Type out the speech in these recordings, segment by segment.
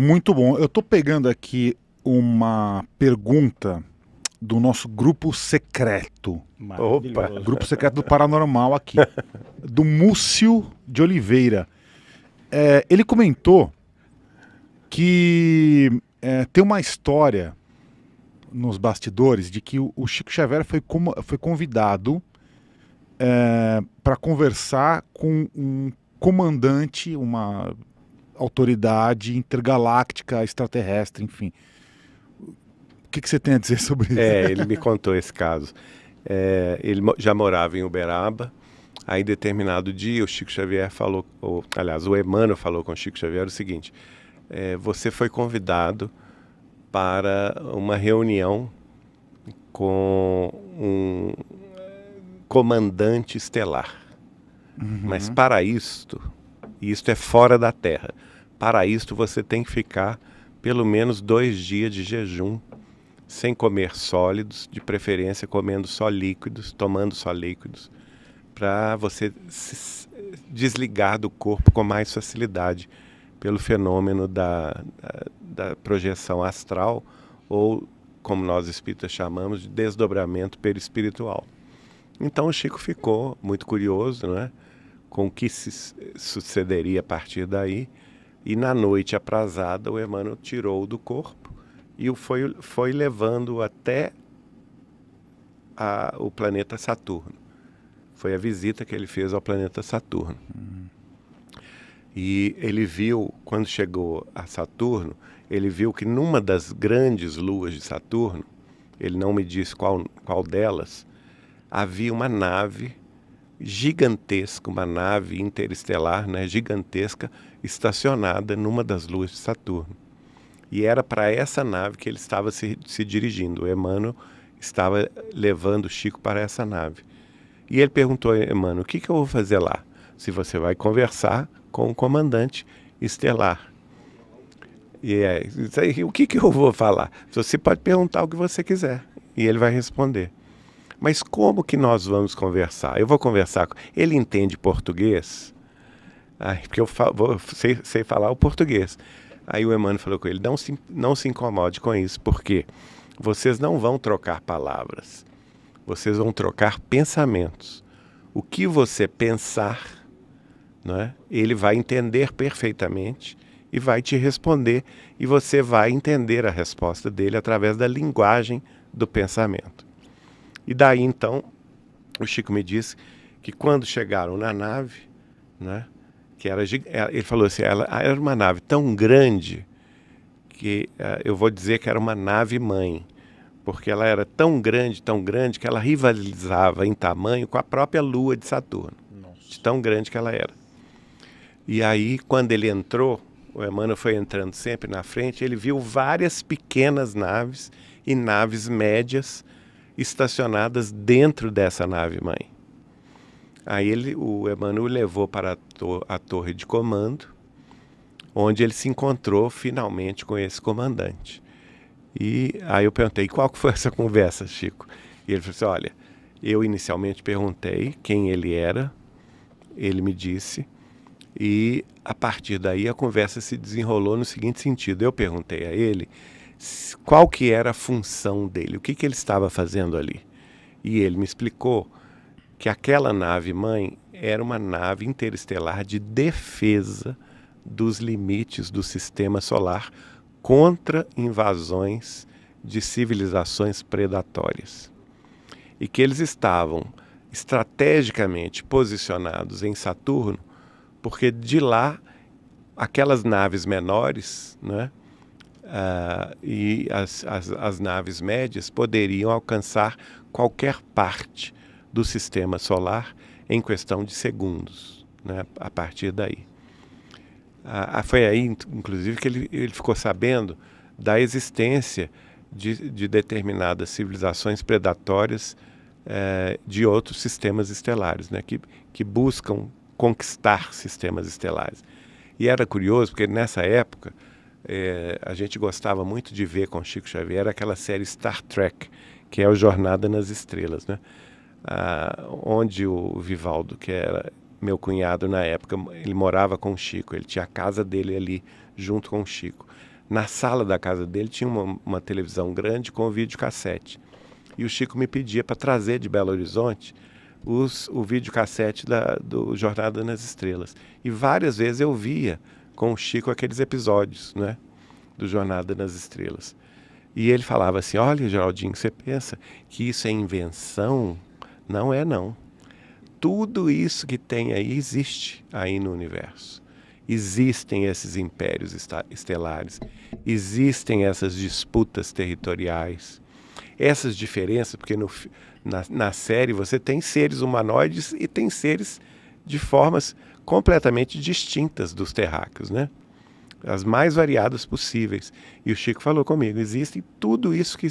Muito bom. Eu estou pegando aqui uma pergunta do nosso grupo secreto. Opa! Grupo secreto do Paranormal aqui. do Múcio de Oliveira. É, ele comentou que é, tem uma história nos bastidores de que o, Chico Xavier foi, com, foi convidado é, para conversar com um comandante, uma autoridade intergaláctica, extraterrestre, enfim. O que, que você tem a dizer sobre isso? É, ele me contou esse caso. É, ele já morava em Uberaba. Aí, em determinado dia, o Chico Xavier falou, ou, aliás, o Emmanuel falou com o Chico Xavier o seguinte: é, você foi convidado para uma reunião com um comandante estelar. Uhum. Mas para isto, isto é fora da Terra. Para isto, você tem que ficar pelo menos dois dias de jejum, sem comer sólidos, de preferência comendo só líquidos, tomando só líquidos, para você se desligar do corpo com mais facilidade pelo fenômeno da, da, da projeção astral ou, como nós espíritas chamamos, de desdobramento perispiritual. Então o Chico ficou muito curioso né, com o que se sucederia a partir daí e na noite aprazada, o Emmanuel tirou do corpo e o foi, foi levando até a, o planeta Saturno. Foi a visita que ele fez ao planeta Saturno. E ele viu, quando chegou a Saturno, ele viu que numa das grandes luas de Saturno, ele não me disse qual, qual delas, havia uma nave gigantesca, uma nave interestelar, né, gigantesca, estacionada numa das luas de Saturno. E era para essa nave que ele estava se, se dirigindo. O Emmanuel estava levando Chico para essa nave. E ele perguntou a Emmanuel: O que, que eu vou fazer lá? Se você vai conversar com o comandante estelar. E é, aí, o que, que eu vou falar? Você pode perguntar o que você quiser e ele vai responder. Mas como que nós vamos conversar? Eu vou conversar com. Ele entende português? porque eu falo, vou, sei, sei, falar o português. Aí o Emmanuel falou com ele: não se, não se incomode com isso, porque vocês não vão trocar palavras, vocês vão trocar pensamentos. O que você pensar, não é? ele vai entender perfeitamente e vai te responder, e você vai entender a resposta dele através da linguagem do pensamento. E daí então, o Chico me disse que quando chegaram na nave, né? que era é, ele falou assim, ela ah, era uma nave tão grande que ah, eu vou dizer que era uma nave mãe, porque ela era tão grande, tão grande que ela rivalizava em tamanho com a própria Lua de Saturno, Nossa. de tão grande que ela era. E aí quando ele entrou, o Emmanuel foi entrando sempre na frente, ele viu várias pequenas naves e naves médias estacionadas dentro dessa nave mãe. Aí ele, o Emmanuel levou para a, to a torre de comando, onde ele se encontrou finalmente com esse comandante. E aí eu perguntei, qual que foi essa conversa, Chico? E ele falou assim, olha, eu inicialmente perguntei quem ele era, ele me disse, e a partir daí a conversa se desenrolou no seguinte sentido. Eu perguntei a ele qual que era a função dele, o que, que ele estava fazendo ali. E ele me explicou que aquela nave mãe era uma nave interestelar de defesa dos limites do sistema solar contra invasões de civilizações predatórias. E que eles estavam estrategicamente posicionados em Saturno, porque de lá aquelas naves menores né, uh, e as, as, as naves médias poderiam alcançar qualquer parte do sistema solar em questão de segundos, né, a partir daí. Ah, foi aí, inclusive, que ele, ele ficou sabendo da existência de, de determinadas civilizações predatórias eh, de outros sistemas estelares, né, que, que buscam conquistar sistemas estelares. E era curioso, porque nessa época eh, a gente gostava muito de ver com Chico Xavier aquela série Star Trek, que é o Jornada nas Estrelas. Né? Ah, onde o Vivaldo, que era meu cunhado na época, ele morava com o Chico, ele tinha a casa dele ali junto com o Chico. Na sala da casa dele tinha uma, uma televisão grande com videocassete. E o Chico me pedia para trazer de Belo Horizonte os, o videocassete da, do Jornada nas Estrelas. E várias vezes eu via com o Chico aqueles episódios né, do Jornada nas Estrelas. E ele falava assim: Olha, Geraldinho, você pensa que isso é invenção não é, não. Tudo isso que tem aí existe aí no universo. Existem esses impérios estelares, existem essas disputas territoriais, essas diferenças, porque no, na, na série você tem seres humanoides e tem seres de formas completamente distintas dos terráqueos, né? As mais variadas possíveis. E o Chico falou comigo: existe tudo isso que.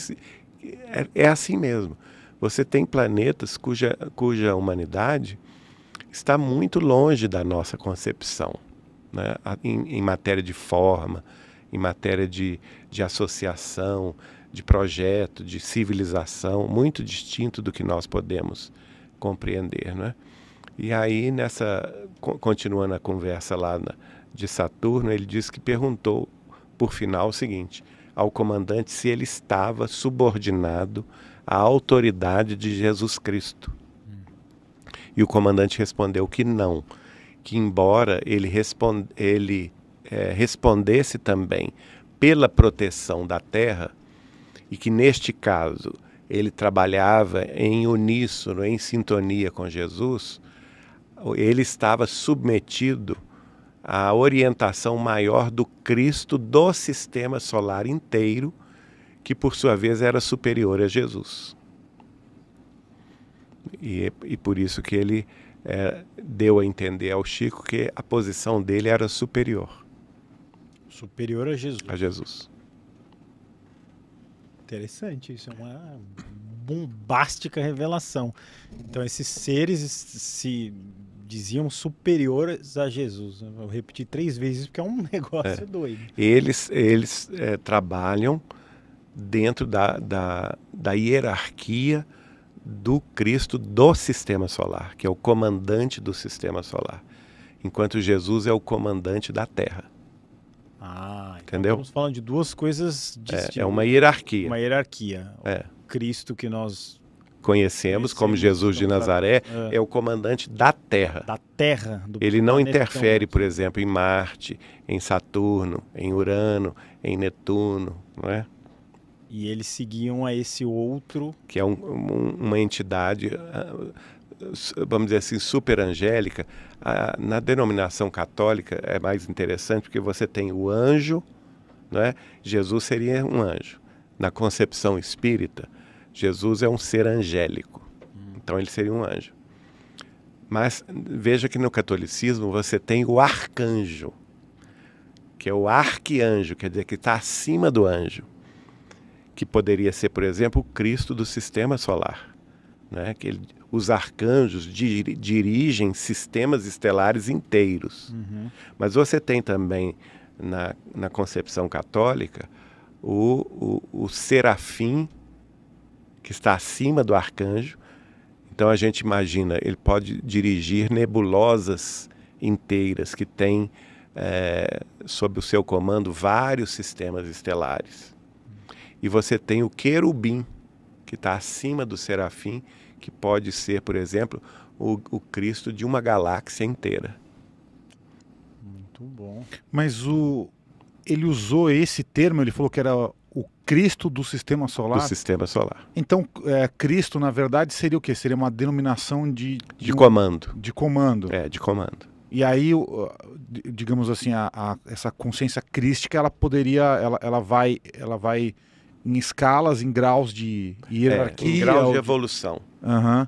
É, é assim mesmo. Você tem planetas cuja, cuja humanidade está muito longe da nossa concepção, né? em, em matéria de forma, em matéria de, de associação, de projeto, de civilização, muito distinto do que nós podemos compreender. Né? E aí, nessa continuando a conversa lá na, de Saturno, ele disse que perguntou, por final, o seguinte ao comandante se ele estava subordinado a autoridade de Jesus Cristo. E o comandante respondeu que não, que embora ele, responde, ele é, respondesse também pela proteção da terra, e que neste caso ele trabalhava em uníssono, em sintonia com Jesus, ele estava submetido à orientação maior do Cristo do sistema solar inteiro que por sua vez era superior a Jesus. E, e por isso que ele é, deu a entender ao Chico que a posição dele era superior. Superior a Jesus. A Jesus. Interessante, isso é uma bombástica revelação. Então esses seres se diziam superiores a Jesus. Eu né? vou repetir três vezes porque é um negócio é. doido. Eles, eles é, trabalham dentro da, da, da hierarquia do Cristo do sistema solar, que é o comandante do sistema solar, enquanto Jesus é o comandante da Terra. Ah, então entendeu? Estamos falando de duas coisas distintas. É, é uma hierarquia. Uma hierarquia. É. O Cristo que nós conhecemos como Jesus de então, Nazaré, é. é. o comandante da Terra. Da Terra. Do Ele não então. interfere, por exemplo, em Marte, em Saturno, em Urano, em Netuno, não é? E eles seguiam a esse outro. Que é um, um, uma entidade, ah, vamos dizer assim, super angélica. Ah, na denominação católica é mais interessante porque você tem o anjo, é Jesus seria um anjo. Na concepção espírita, Jesus é um ser angélico. Hum. Então ele seria um anjo. Mas veja que no catolicismo você tem o arcanjo, que é o arquianjo, quer dizer, que está acima do anjo que poderia ser, por exemplo, o Cristo do sistema solar. Né? Que ele, os arcanjos dir, dirigem sistemas estelares inteiros. Uhum. Mas você tem também, na, na concepção católica, o, o, o serafim que está acima do arcanjo. Então a gente imagina, ele pode dirigir nebulosas inteiras que têm é, sob o seu comando vários sistemas estelares e você tem o querubim, que está acima do serafim, que pode ser, por exemplo, o, o Cristo de uma galáxia inteira. Muito bom. Mas o ele usou esse termo, ele falou que era o Cristo do sistema solar? Do sistema solar. Então, é, Cristo, na verdade, seria o quê? Seria uma denominação de. De, de comando. De comando. É, de comando. E aí, digamos assim, a, a, essa consciência crística, ela poderia, ela, ela vai, ela vai em escalas, em graus de hierarquia. É, em graus de, de evolução. Uhum.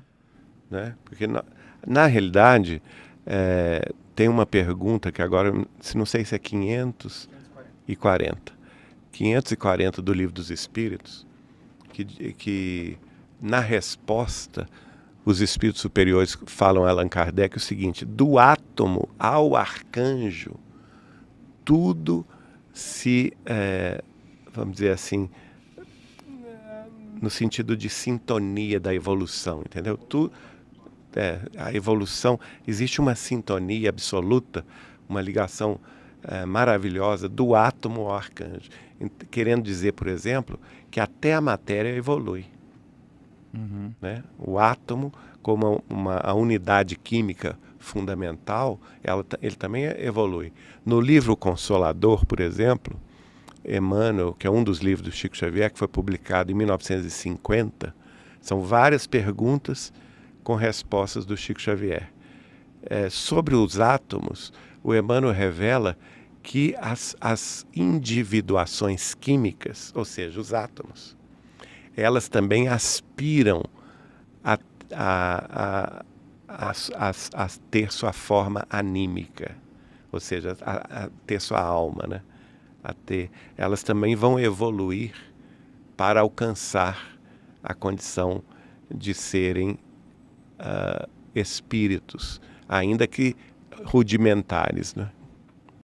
Né? Porque, na, na realidade, é, tem uma pergunta que agora, se não sei se é 540. 540 do Livro dos Espíritos, que, que na resposta os espíritos superiores falam a Allan Kardec o seguinte: do átomo ao arcanjo, tudo se, é, vamos dizer assim, no sentido de sintonia da evolução, entendeu? Tu, é, a evolução, existe uma sintonia absoluta, uma ligação é, maravilhosa do átomo ao arcanjo. Querendo dizer, por exemplo, que até a matéria evolui. Uhum. Né? O átomo, como uma, a unidade química fundamental, ela, ele também evolui. No livro Consolador, por exemplo, Emmanuel, que é um dos livros do Chico Xavier, que foi publicado em 1950, são várias perguntas com respostas do Chico Xavier. É, sobre os átomos, o Emmanuel revela que as, as individuações químicas, ou seja, os átomos, elas também aspiram a, a, a, a ter sua forma anímica, ou seja, a, ter sua alma, né? a ter, elas também vão evoluir para alcançar a condição de serem uh, espíritos, ainda que rudimentares. Né?